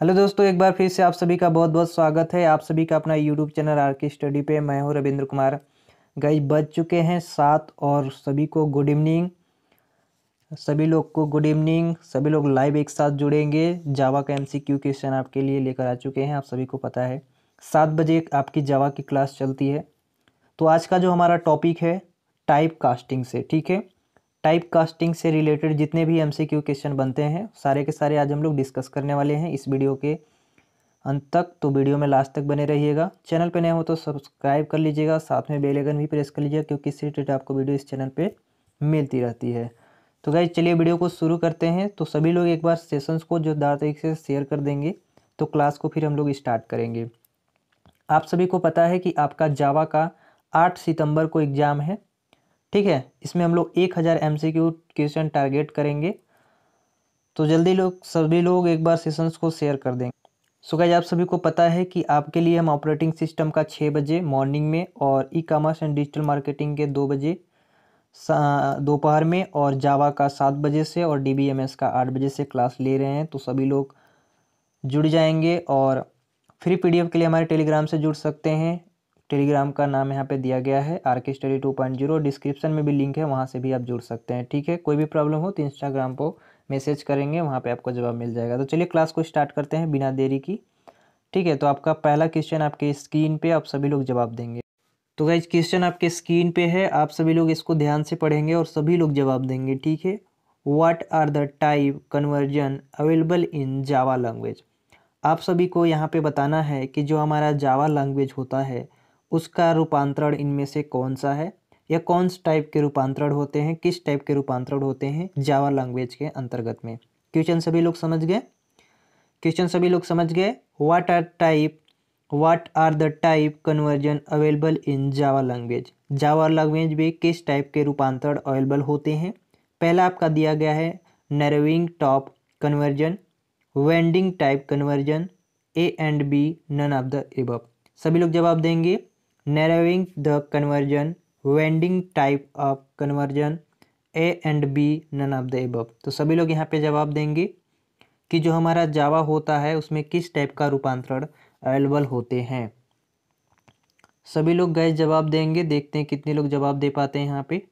hello दोस्तों एक बार फिर से आप सभी का बहुत बहुत स्वागत है आप सभी का अपना YouTube channel R K study पे मैं हूँ रविंद्र कुमार गई बज चुके हैं सात और सभी को गुड इवनिंग सभी लोग को गुड इवनिंग सभी लोग लाइव एक साथ जुड़ेंगे जावा का एम सी क्यू क्वेश्चन आपके लिए लेकर आ चुके हैं आप सभी को पता है सात बजे आपकी जावा की क्लास चलती है तो आज का जो हमारा टॉपिक है टाइप कास्टिंग से ठीक है टाइप कास्टिंग से रिलेटेड जितने भी एमसीक्यू क्वेश्चन बनते हैं सारे के सारे आज हम लोग डिस्कस करने वाले हैं इस वीडियो के अंत तक तो वीडियो में लास्ट तक बने रहिएगा चैनल पर नए हो तो सब्सक्राइब कर लीजिएगा साथ में बेल आइकन भी प्रेस कर लीजिएगा क्योंकि इससे रिलेटेड आपको वीडियो इस चैनल पर मिलती रहती है तो गाइज चलिए वीडियो को शुरू करते हैं तो सभी लोग एक बार सेशंस को दार तरीके से शेयर कर देंगे तो क्लास को फिर हम लोग स्टार्ट करेंगे आप सभी को पता है कि आपका जावा का आठ सितंबर को एग्ज़ाम है ठीक है इसमें हम लोग एक हज़ार एम क्वेश्चन टारगेट करेंगे तो जल्दी लोग सभी लोग एक बार सेशंस को शेयर कर देंगे सो so आप सभी को पता है कि आपके लिए हम ऑपरेटिंग सिस्टम का छः बजे मॉर्निंग में और e commerce and digital marketing के दो बजे दोपहर में और जावा का सात बजे से और डी का आठ बजे से क्लास ले रहे हैं तो सभी लोग जुड़ जाएंगे और फ्री पीडीएफ के लिए हमारे टेलीग्राम से जुड़ सकते हैं टेलीग्राम का नाम यहाँ पे दिया गया है R K study two point zero description में भी लिंक है वहाँ से भी आप जुड़ सकते हैं ठीक है कोई भी प्रॉब्लम हो तो इंस्टाग्राम पर मैसेज करेंगे वहाँ पे आपको जवाब मिल जाएगा तो चलिए क्लास को स्टार्ट करते हैं बिना देरी की ठीक है तो आपका पहला क्वेश्चन आपके स्क्रीन पर आप सभी लोग जवाब देंगे तो गाइज क्वेश्चन आपके स्क्रीन पे है आप सभी लोग इसको ध्यान से पढ़ेंगे और सभी लोग जवाब देंगे ठीक है what are the type conversion available in Java language आप सभी को यहाँ पे बताना है कि जो हमारा जावा लैंग्वेज होता है उसका रूपांतरण इनमें से कौन सा है या कौन से टाइप के रूपांतरण होते हैं किस टाइप के रूपांतरण होते हैं जावा लैंग्वेज के अंतर्गत में क्वेश्चन सभी लोग समझ गए क्वेश्चन सभी लोग समझ गए what are type what are the type conversion available in Java language Java language में किस टाइप के रूपांतरण अवेलेबल होते हैं पहला आपका दिया गया है narrowing type conversion widening type conversion A and B none of the above सभी लोग जवाब देंगे narrowing the conversion widening type of conversion A and B none of the above तो सभी लोग यहाँ पे जवाब देंगे कि जो हमारा जावा होता है उसमें किस टाइप का रूपांतरण अवेलेबल होते हैं सभी लोग गए जवाब देंगे देखते हैं कितने लोग जवाब दे पाते हैं यहाँ पे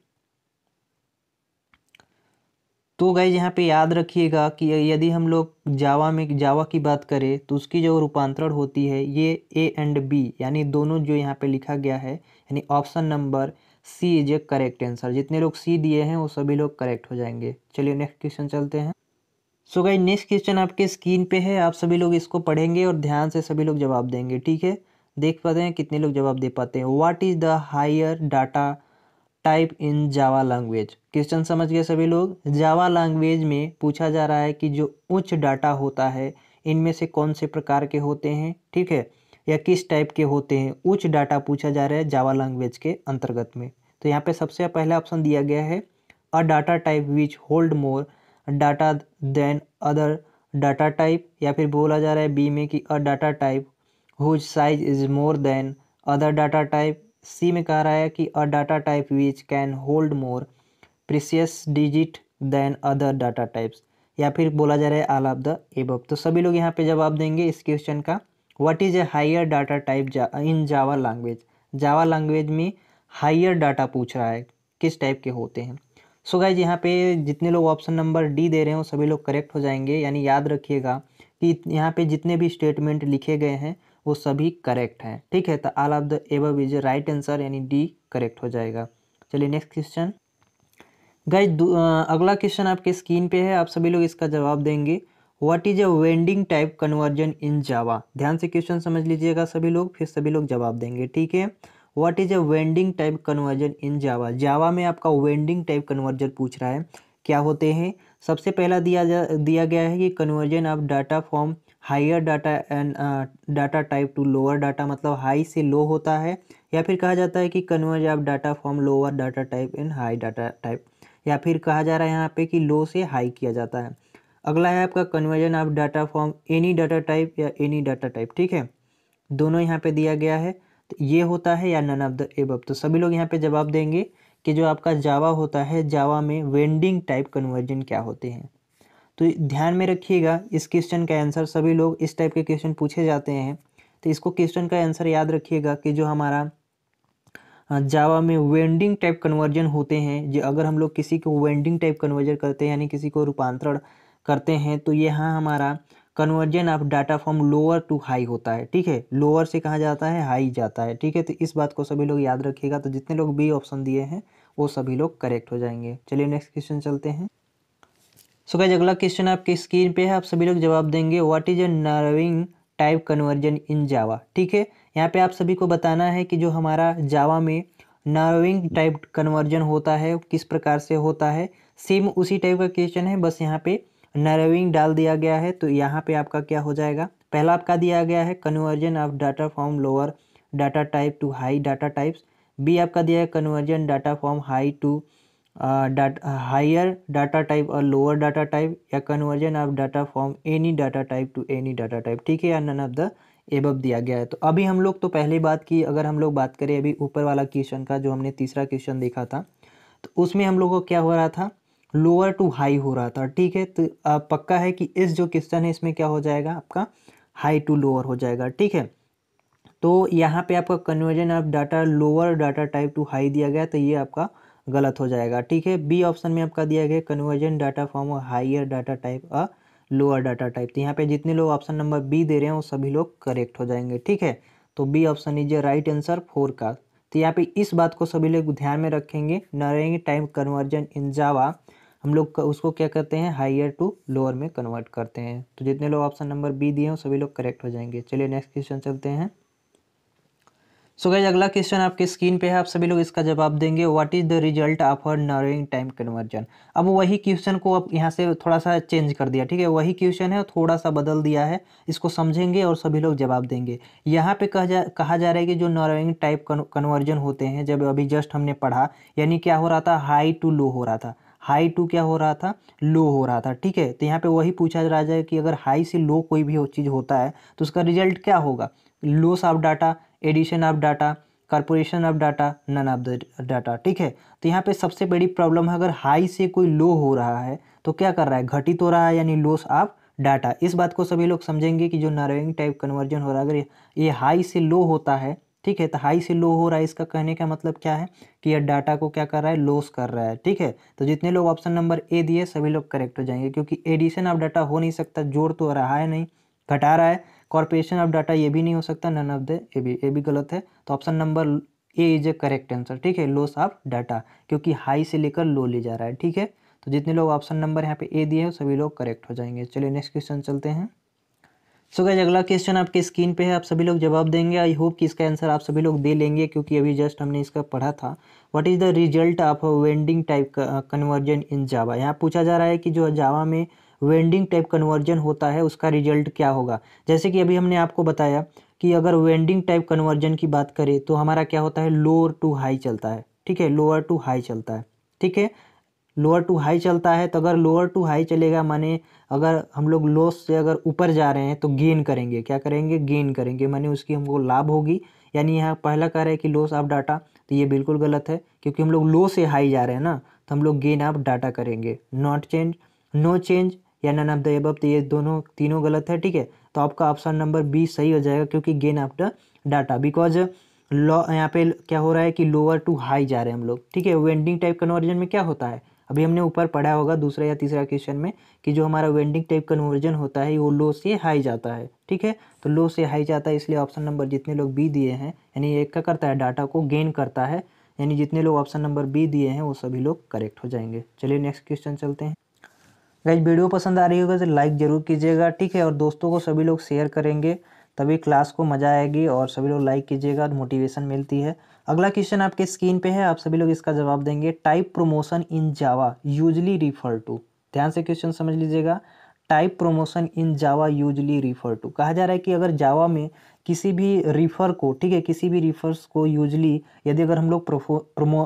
तो गाइज यहाँ पे याद रखिएगा कि यदि हम लोग जावा में जावा की बात करें तो उसकी जो रूपांतरण होती है ये ए एंड बी यानी दोनों जो यहाँ पे लिखा गया है यानी option number C is a correct answer जितने लोग सी दिए हैं वो सभी लोग करेक्ट हो जाएंगे चलिए नेक्स्ट क्वेश्चन चलते हैं सो गाइज नेक्स्ट क्वेश्चन आपके स्क्रीन पे है आप सभी लोग इसको पढ़ेंगे और ध्यान से सभी लोग जवाब देंगे ठीक है देख पाते हैं कितने लोग जवाब दे पाते हैं what is the higher data type in Java language question समझ गए सभी लोग जावा लैंग्वेज में पूछा जा रहा है कि जो उच्च डाटा होता है इनमें से कौन से प्रकार के होते हैं ठीक है या किस टाइप के होते हैं उच्च डाटा पूछा जा रहा है जावा लैंग्वेज के अंतर्गत में तो यहाँ पे सबसे पहला ऑप्शन दिया गया है a data type which hold more data than other data type या फिर बोला जा रहा है बी में कि a data type whose size is more than other data type C में कह रहा है कि a data type which can hold more precise digit than other data types या फिर बोला जा रहा है आल ऑफ द एबव तो सभी लोग यहाँ पे जवाब देंगे इस क्वेश्चन का what is a higher data type in Java language Java language में हायर डाटा पूछ रहा है किस टाइप के होते हैं सो गाइज यहाँ पे जितने लोग ऑप्शन नंबर डी दे रहे हो सभी लोग करेक्ट हो जाएंगे यानी याद रखिएगा कि यहाँ पे जितने भी स्टेटमेंट लिखे गए हैं वो सभी करेक्ट हैं ठीक है तो all of the above is right answer यानी डी करेक्ट हो जाएगा चलिए नेक्स्ट क्वेश्चन गाइज अगला क्वेश्चन आपके स्क्रीन पे है आप सभी लोग इसका जवाब देंगे what is a widening type conversion in Java ध्यान से क्वेश्चन समझ लीजिएगा सभी लोग फिर सभी लोग जवाब देंगे ठीक है what is a widening type conversion in Java Java में आपका वेंडिंग टाइप कन्वर्जन पूछ रहा है क्या होते हैं सबसे पहला दिया जा दिया गया है कि conversion of data from higher data and data type to lower data मतलब हाई से लो होता है या फिर कहा जाता है कि conversion of data from lower data type in high data type या फिर कहा जा रहा है यहाँ पे कि लो से हाई किया जाता है अगला है आपका conversion of data from any data type या एनी डाटा टाइप ठीक है दोनों यहाँ पे दिया गया है तो ये होता है या नन ऑफ द एबब तो सभी लोग यहाँ पे जवाब देंगे कि जो आपका जावा होता है जावा में वेंडिंग टाइप कन्वर्जन क्या होते हैं तो ध्यान में रखिएगा इस क्वेश्चन का आंसर सभी लोग इस टाइप के क्वेश्चन पूछे जाते हैं तो इसको क्वेश्चन का आंसर याद रखिएगा कि जो हमारा जावा में वेंडिंग टाइप कन्वर्जन होते हैं जो अगर हम लोग किसी को वेंडिंग टाइप कन्वर्जन करते हैं यानी किसी को रूपांतरण करते हैं तो यहाँ हमारा conversion of data from lower to high होता है ठीक है लोअर से कहाँ जाता है हाई जाता है ठीक है तो इस बात को सभी लोग याद रखिएगा तो जितने लोग बी ऑप्शन दिए हैं वो सभी लोग करेक्ट हो जाएंगे चलिए नेक्स्ट क्वेश्चन चलते हैं सो गाइज अगला क्वेश्चन आपकी स्क्रीन पे है आप सभी लोग जवाब देंगे what is a narrowing type conversion in Java ठीक है यहाँ पे आप सभी को बताना है कि जो हमारा जावा में नर्विंग टाइप कन्वर्जन होता है किस प्रकार से होता है सेम उसी टाइप का क्वेश्चन है बस यहाँ पे नर्विंग डाल दिया गया है तो यहाँ पे आपका क्या हो जाएगा पहला आपका दिया गया है conversion of data from lower data type to high data types B आपका दिया है conversion data from high to higher data type और लोअर डाटा टाइप या conversion of data from any data type to any data type ठीक है या none of the एबब दिया गया है तो अभी हम लोग तो पहली बात की अगर हम लोग बात करें अभी ऊपर वाला क्वेश्चन का जो हमने तीसरा क्वेश्चन देखा था तो उसमें हम लोगों को क्या हो रहा था लोअर टू हाई हो रहा था ठीक है तो पक्का है कि इस जो क्वेश्चन है इसमें क्या हो जाएगा आपका हाई टू लोअर हो जाएगा ठीक है तो यहाँ पे आपका conversion of data lower data type to high दिया गया तो ये आपका गलत हो जाएगा ठीक है बी ऑप्शन में आपका दिया गया conversion data from higher data type a lower data type तो यहाँ पे जितने लोग ऑप्शन नंबर बी दे रहे हैं वो सभी लोग करेक्ट हो जाएंगे ठीक है तो B option is a right answer four का तो यहाँ पे इस बात को सभी लोग ध्यान में रखेंगे नरेंगे टाइम कन्वर्जन इन जावा हम लोग उसको क्या करते हैं हाइयर टू लोअर में कन्वर्ट करते हैं तो जितने लोग ऑप्शन नंबर बी दिए हैं सभी लोग करेक्ट हो जाएंगे चलिए नेक्स्ट क्वेश्चन चलते हैं सो गाइज अगला क्वेश्चन आपके स्क्रीन पे है आप सभी लोग इसका जवाब देंगे what is the result of her narrowing type conversion अब वही क्वेश्चन को अब यहाँ से थोड़ा सा चेंज कर दिया ठीक है वही क्वेश्चन है थोड़ा सा बदल दिया है इसको समझेंगे और सभी लोग जवाब देंगे यहाँ पे कहा जा कहा जा रहा है कि जो नर्विंग टाइप कन्वर्जन होते हैं जब अभी जस्ट हमने पढ़ा यानी क्या हो रहा था हाई टू लो हो रहा था हाई टू क्या हो रहा था लो हो रहा था ठीक है तो यहाँ पे वही पूछा जा रहा है कि अगर हाई से लो कोई भी हो चीज़ होता है तो उसका रिजल्ट क्या होगा loss of data addition of data corruption of data none of the data ठीक है तो यहाँ पे सबसे बड़ी प्रॉब्लम है अगर हाई से कोई लो हो रहा है तो क्या कर रहा है घटित हो रहा है यानी लोस ऑफ डाटा इस बात को सभी लोग समझेंगे कि जो नारोइंग टाइप कन्वर्जन हो रहा है अगर ये हाई से लो होता है ठीक है तो हाई से लो हो रहा है इसका कहने का मतलब क्या है कि यह डाटा को क्या कर रहा है लॉस कर रहा है ठीक है तो जितने लोग ऑप्शन नंबर ए दिए सभी लोग करेक्ट हो जाएंगे क्योंकि एडिशन ऑफ डाटा हो नहीं सकता जोड़ तो रहा है नहीं घटा रहा है कॉर्पोरेशन ऑफ डाटा ये भी नहीं हो सकता नन ऑफ द ए भी ए भी गलत है तो option number A is a correct answer ठीक है लॉस ऑफ डाटा क्योंकि हाई से लेकर लो ले जा रहा है ठीक है तो जितने लोग ऑप्शन नंबर यहाँ पे ए दिए हैं सभी लोग करेक्ट हो जाएंगे चलिए नेक्स्ट क्वेश्चन चलते हैं सो so, अगला क्वेश्चन आपके स्क्रीन पे है आप सभी लोग जवाब देंगे आई होप कि इसका आंसर आप सभी लोग दे लेंगे क्योंकि अभी जस्ट हमने इसका पढ़ा था what is the result of widening type conversion in Java यहाँ पूछा जा रहा है कि जो जावा में वेंडिंग टाइप कन्वर्जन होता है उसका रिजल्ट क्या होगा जैसे कि अभी हमने आपको बताया कि अगर वेंडिंग टाइप कन्वर्जन की बात करें तो हमारा क्या होता है लोअर टू हाई चलता है ठीक है लोअर टू हाई चलता है ठीक है लोअर टू हाई चलता है तो अगर लोअर टू हाई चलेगा माने अगर हम लोग लॉस से अगर ऊपर जा रहे हैं तो गेन करेंगे क्या करेंगे गेन करेंगे माने उसकी हमको लाभ होगी यानी यहाँ पहला कह रहा है कि लॉस ऑफ डाटा तो ये बिल्कुल गलत है क्योंकि हम लोग लो से हाई जा रहे हैं ना तो हम लोग गेन ऑफ डाटा करेंगे नॉट चेंज नो चेंज या नन ऑफ द एबव तो ये दोनों तीनों गलत है ठीक है तो आपका ऑप्शन नंबर बी सही हो जाएगा क्योंकि gain of the data because law यहाँ पे क्या हो रहा है कि लोअर टू हाई जा रहे हैं हम लोग ठीक है वेंडिंग टाइप कन्वर्जन में क्या होता है अभी हमने ऊपर पढ़ा होगा दूसरा या तीसरा क्वेश्चन में कि जो हमारा वेंडिंग टाइप कन्वर्जन होता है वो लो से हाई जाता है ठीक है तो लो से हाई जाता है इसलिए ऑप्शन नंबर जितने लोग बी दिए हैं यानी एक क्या करता है डाटा को गेन करता है यानी जितने लोग ऑप्शन नंबर बी दिए हैं वो सभी लोग करेक्ट हो जाएंगे चलिए नेक्स्ट क्वेश्चन चलते हैं गाइज वीडियो पसंद आ रही होगा तो लाइक ज़रूर कीजिएगा ठीक है और दोस्तों को सभी लोग शेयर करेंगे तभी क्लास को मज़ा आएगी और सभी लोग लाइक कीजिएगा मोटिवेशन मिलती है अगला क्वेश्चन आपके स्क्रीन पे है आप सभी लोग इसका जवाब देंगे type promotion in Java usually refer to ध्यान से क्वेश्चन समझ लीजिएगा type promotion in Java usually refer to कहा जा रहा है कि अगर जावा में किसी भी रिफ़र को ठीक है किसी भी रिफ़र्स को यूजली यदि अगर हम लोग प्रोफो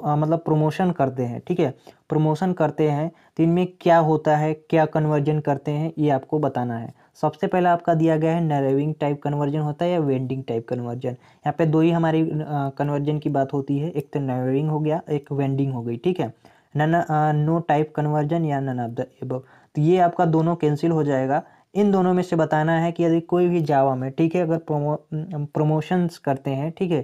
आ, मतलब प्रमोशन करते हैं ठीक है प्रमोशन करते हैं तो इनमें क्या होता है क्या कन्वर्जन करते हैं ये आपको बताना है सबसे पहला आपका दिया गया है नरेविंग टाइप कन्वर्जन होता है या वेंडिंग टाइप कन्वर्जन यहाँ पे दो ही हमारी कन्वर्जन की बात होती है एक तो नरेविंग हो गया एक वेंडिंग हो गई ठीक है नन नो टाइप कन्वर्जन या नन ऑफ द एबव तो ये आपका दोनों कैंसिल हो जाएगा इन दोनों में से बताना है कि यदि कोई भी जावा में ठीक है अगर प्रोमो प्रोमोशंस करते हैं ठीक है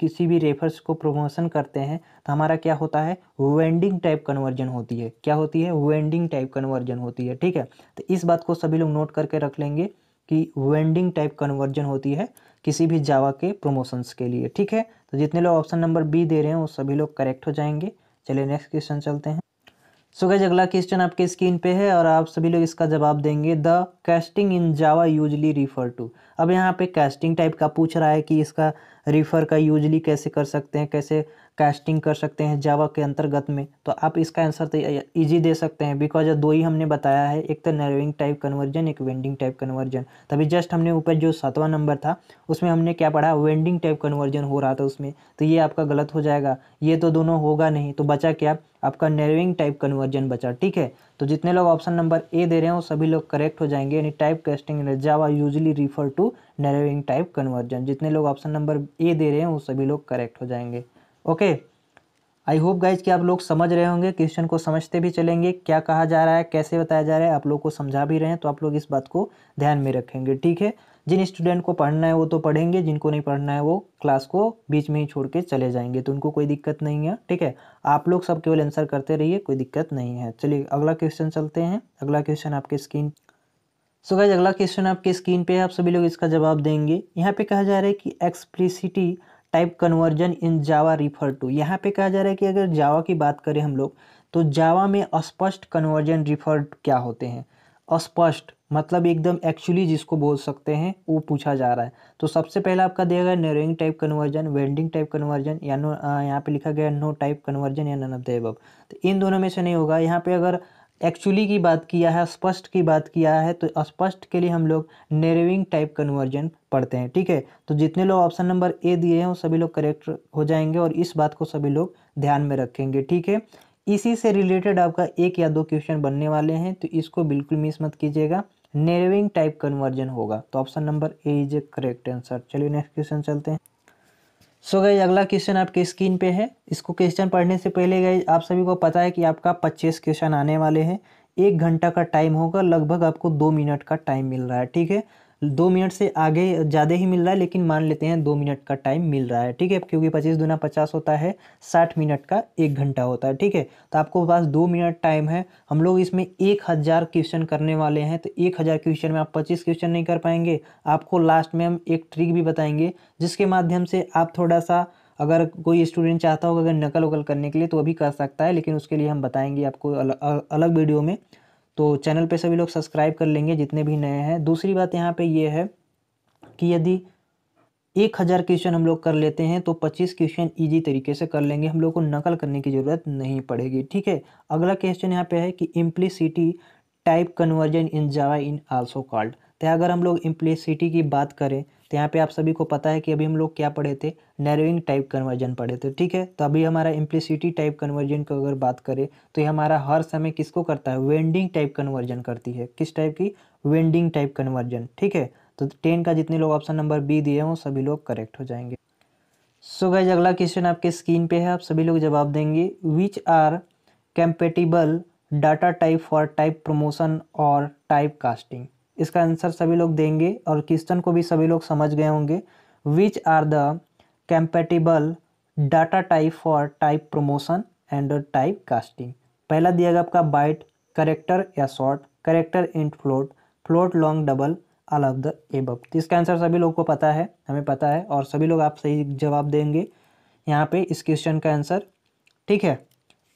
किसी भी रेफर्स को प्रोमोशन करते हैं तो हमारा क्या होता है वेंडिंग टाइप कन्वर्जन होती है क्या होती है वेंडिंग टाइप कन्वर्जन होती है ठीक है तो इस बात को सभी लोग नोट करके रख लेंगे कि वेंडिंग टाइप कन्वर्जन होती है किसी भी जावा के प्रोमोशंस के लिए ठीक है तो जितने लोग ऑप्शन नंबर बी दे रहे हैं वो सभी लोग करेक्ट हो जाएंगे चलिए नेक्स्ट क्वेश्चन चलते हैं सो गैज अगला क्वेश्चन आपके स्क्रीन पे है और आप सभी लोग इसका जवाब देंगे the casting in Java usually refer to अब यहाँ पे कैस्टिंग टाइप का पूछ रहा है कि इसका रिफ़र का यूजली कैसे कर सकते हैं कैसे कास्टिंग कर सकते हैं जावा के अंतर्गत में तो आप इसका आंसर तो ईजी दे सकते हैं बिकॉज दो ही हमने बताया है एक तो नर्विंग टाइप कन्वर्जन एक वेंडिंग टाइप कन्वर्जन तभी जस्ट हमने ऊपर जो सातवां नंबर था उसमें हमने क्या पढ़ा वेंडिंग टाइप कन्वर्जन हो रहा था उसमें तो ये आपका गलत हो जाएगा ये तो दोनों होगा नहीं तो बचा क्या आपका नर्विंग टाइप कन्वर्जन बचा ठीक है तो जितने लोग ऑप्शन नंबर ए दे रहे हैं वो सभी लोग करेक्ट हो जाएंगे यानी type casting Java usually refer to narrowing type conversion जितने लोग ऑप्शन नंबर ए दे रहे हैं वो सभी लोग करेक्ट हो जाएंगे ओके आई होप गाइज कि आप लोग समझ रहे होंगे क्वेश्चन को समझते भी चलेंगे क्या कहा जा रहा है कैसे बताया जा रहा है आप लोग को समझा भी रहे हैं तो आप लोग इस बात को ध्यान में रखेंगे ठीक है जिन स्टूडेंट को पढ़ना है वो तो पढ़ेंगे जिनको नहीं पढ़ना है वो क्लास को बीच में ही छोड़ के चले जाएंगे तो उनको कोई दिक्कत नहीं है ठीक है आप लोग सब केवल आंसर करते रहिए कोई दिक्कत नहीं है चलिए अगला क्वेश्चन चलते हैं अगला क्वेश्चन आपके स्क्रीन सो गाइज अगला क्वेश्चन आपके स्क्रीन पे है आप सभी लोग इसका जवाब देंगे यहाँ पे कहा जा रहा है कि explicit type conversion in Java refer to यहाँ पे कहा जा रहा है कि अगर जावा की बात करें हम लोग तो जावा में अस्पष्ट कन्वर्जन रिफर क्या होते हैं अस्पष्ट मतलब एकदम एक्चुअली जिसको बोल सकते हैं वो पूछा जा रहा है तो सबसे पहले आपका दिया गया narrowing type conversion widening type conversion या नो यहाँ पे लिखा गया नो टाइप कन्वर्जन या नन ऑफ द तो इन दोनों में से नहीं होगा यहाँ पे अगर एक्चुअली की बात किया है स्पष्ट की बात किया है तो स्पष्ट के लिए हम लोग नेरविंग टाइप कन्वर्जन पढ़ते हैं ठीक है तो जितने लोग ऑप्शन नंबर ए दिए हैं वो सभी लोग करेक्ट हो जाएंगे और इस बात को सभी लोग ध्यान में रखेंगे ठीक है इसी से रिलेटेड आपका एक या दो क्वेश्चन बनने वाले हैं तो इसको बिल्कुल मिस मत कीजिएगा नेरविंग टाइप कन्वर्जन होगा तो option number A is a correct answer चलिए नेक्स्ट क्वेश्चन चलते हैं सो so गई अगला क्वेश्चन आपके स्क्रीन पे है इसको क्वेश्चन पढ़ने से पहले गई आप सभी को पता है कि आपका पच्चीस क्वेश्चन आने वाले हैं एक घंटा का टाइम होगा लगभग आपको दो मिनट का टाइम मिल रहा है ठीक है दो मिनट से आगे ज़्यादा ही मिल रहा है लेकिन मान लेते हैं दो मिनट का टाइम मिल रहा है ठीक है क्योंकि पच्चीस दुना पचास होता है साठ मिनट का एक घंटा होता है ठीक है तो आपको पास दो मिनट टाइम है हम लोग इसमें एक हज़ार क्वेश्चन करने वाले हैं तो एक हज़ार क्वेश्चन में आप पच्चीस क्वेश्चन नहीं कर पाएंगे आपको लास्ट में हम एक ट्रिक भी बताएंगे जिसके माध्यम से आप थोड़ा सा अगर कोई स्टूडेंट चाहता होगा अगर नकल वकल करने के लिए तो अभी कर सकता है लेकिन उसके लिए हम बताएंगे आपको अलग वीडियो में तो चैनल पे सभी लोग सब्सक्राइब कर लेंगे जितने भी नए हैं दूसरी बात यहाँ पे ये है कि यदि एक हज़ार क्वेश्चन हम लोग कर लेते हैं तो पच्चीस क्वेश्चन इजी तरीके से कर लेंगे हम लोग को नकल करने की ज़रूरत नहीं पड़ेगी ठीक है अगला क्वेश्चन यहाँ पे है कि implicit type conversion in Java in also called तो अगर हम लोग इम्प्लीसिटी की बात करें तो यहाँ पे आप सभी को पता है कि अभी हम लोग क्या पढ़े थे नैरोइंग टाइप कन्वर्जन पढ़े थे ठीक है तो अभी हमारा इम्प्लिसिटी टाइप कन्वर्जन की अगर बात करें तो ये हमारा हर समय किसको करता है वेंडिंग टाइप कन्वर्जन करती है किस टाइप की वेंडिंग टाइप कन्वर्जन ठीक है तो टेन का जितने लोग ऑप्शन नंबर बी दिए हों सभी लोग करेक्ट हो जाएंगे सो so गाइज अगला क्वेश्चन आपके स्क्रीन पे है आप सभी लोग जवाब देंगे which are compatible data type for type promotion और टाइप कास्टिंग इसका आंसर सभी लोग देंगे और क्वेश्चन को भी सभी लोग समझ गए होंगे which are the compatible data type for type promotion and type casting पहला दिया गया आपका बाइट करेक्टर या short character int float float long double all of the above इसका आंसर सभी लोग को पता है हमें पता है और सभी लोग आप सही जवाब देंगे यहाँ पे इस क्वेश्चन का आंसर ठीक है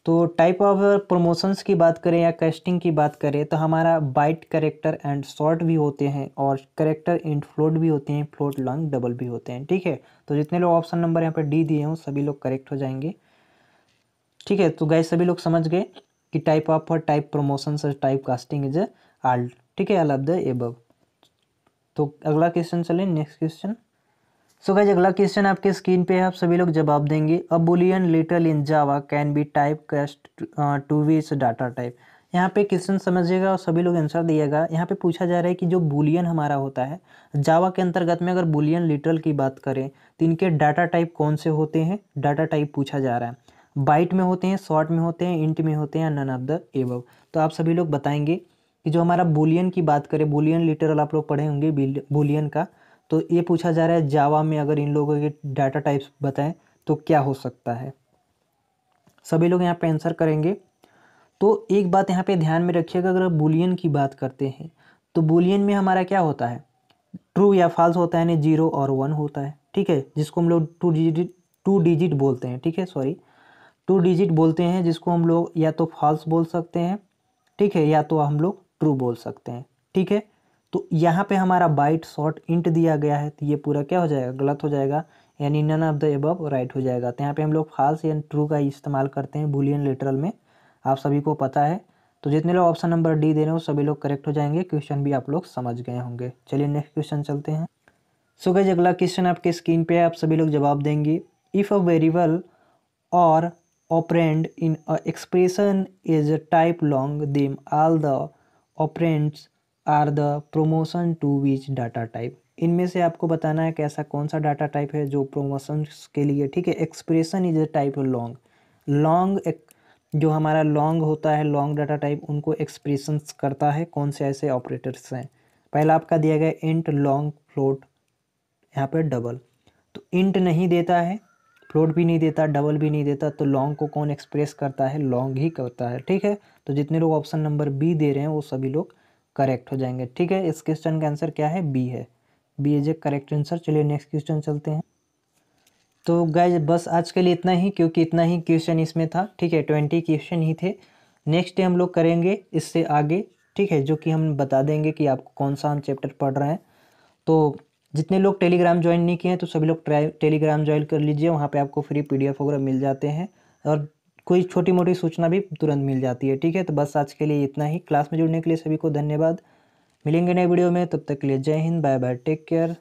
तो टाइप ऑफ प्रमोशंस की बात करें या कैस्टिंग की बात करें तो हमारा बाइट करेक्टर एंड शॉर्ट भी होते हैं और करेक्टर एंड फ्लोट भी होते हैं फ्लोट लॉन्ग डबल भी होते हैं ठीक है तो जितने लोग ऑप्शन नंबर यहाँ पर डी दिए हों सभी लोग करेक्ट हो जाएंगे ठीक है तो गाय सभी लोग समझ गए कि टाइप ऑफ और टाइप प्रमोशंस और टाइप कास्टिंग इज अल्ट ठीक है अल ऑफ द एब तो अगला क्वेश्चन चले next question so so guys अगला क्वेश्चन आपके स्क्रीन पे है आप सभी लोग जवाब देंगे a boolean literal in Java can be type cast to we data type यहाँ पे क्वेश्चन समझिएगा और सभी लोग आंसर दिएगा यहाँ पे पूछा जा रहा है कि जो बुलियन हमारा होता है जावा के अंतर्गत में अगर बुलियन लिटल की बात करें तो इनके डाटा टाइप कौन से होते हैं डाटा टाइप पूछा जा रहा है बाइट में होते हैं शॉर्ट में होते हैं इंट में होते हैं नन ऑफ द एव तो आप सभी लोग बताएंगे कि जो हमारा बुलियन की बात करें बुलियन लिटरल आप लोग पढ़े होंगे बुलियन का तो ये पूछा जा रहा है जावा में अगर इन लोगों के डाटा टाइप्स बताएं तो क्या हो सकता है सभी लोग यहाँ पे आंसर करेंगे तो एक बात यहाँ पे ध्यान में रखिएगा अगर बुलियन की बात करते हैं तो बुलियन में हमारा क्या होता है ट्रू या फॉल्स होता है यानी जीरो और वन होता है ठीक है जिसको हम लोग टू डिजिट टू डिजिट बोलते हैं ठीक है सॉरी टू डिजिट बोलते हैं जिसको हम लोग या तो फॉल्स बोल सकते हैं ठीक है या तो हम लोग ट्रू बोल सकते हैं ठीक है तो यहाँ पे हमारा बाइट शॉर्ट इंट दिया गया है तो ये पूरा क्या हो जाएगा गलत हो जाएगा यानी none of the above right हो जाएगा तो यहाँ पे हम लोग फाल्स या ट्रू का इस्तेमाल करते हैं बुलियन लेटरल में आप सभी को पता है तो जितने लोग ऑप्शन नंबर डी दे रहे हो सभी लोग करेक्ट हो जाएंगे क्वेश्चन भी आप लोग समझ गए होंगे चलिए नेक्स्ट क्वेश्चन चलते हैं सो गज अगला क्वेश्चन आपके स्क्रीन पर है आप सभी लोग जवाब देंगे इफ़ अ वेरिएबल और operand in a expression is type long them all the operands are the promotion to which data type इनमें से आपको बताना है कि ऐसा कौन सा डाटा टाइप है जो प्रोमोशन के लिए ठीक है expression is a type long long जो हमारा लॉन्ग होता है लॉन्ग डाटा टाइप उनको एक्सप्रेशन करता है कौन से ऐसे ऑपरेटर्स हैं पहला आपका दिया गया इंट लॉन्ग फ्लोट यहाँ पर डबल तो इंट नहीं देता है फ्लोट भी नहीं देता डबल भी नहीं देता तो लॉन्ग को कौन एक्सप्रेस करता है लॉन्ग ही करता है ठीक है तो जितने लोग ऑप्शन नंबर बी दे रहे हैं वो सभी लोग करेक्ट हो जाएंगे ठीक है इस क्वेश्चन का आंसर क्या है बी है B is a correct answer चलिए नेक्स्ट क्वेश्चन चलते हैं तो गाइज बस आज के लिए इतना ही क्योंकि इतना ही क्वेश्चन इसमें था ठीक है ट्वेंटी क्वेश्चन ही थे नेक्स्ट डे हम लोग करेंगे इससे आगे ठीक है जो कि हम बता देंगे कि आपको कौन सा हम चैप्टर पढ़ रहे हैं तो जितने लोग टेलीग्राम ज्वाइन नहीं किए हैं तो सभी लोग टेलीग्राम ज्वाइन कर लीजिए वहाँ पे आपको फ्री पीडीएफ वगैरह मिल जाते हैं और कोई छोटी मोटी सूचना भी तुरंत मिल जाती है ठीक है तो बस आज के लिए इतना ही क्लास में जुड़ने के लिए सभी को धन्यवाद मिलेंगे नए वीडियो में तब तक के लिए जय हिंद बाय बाय टेक केयर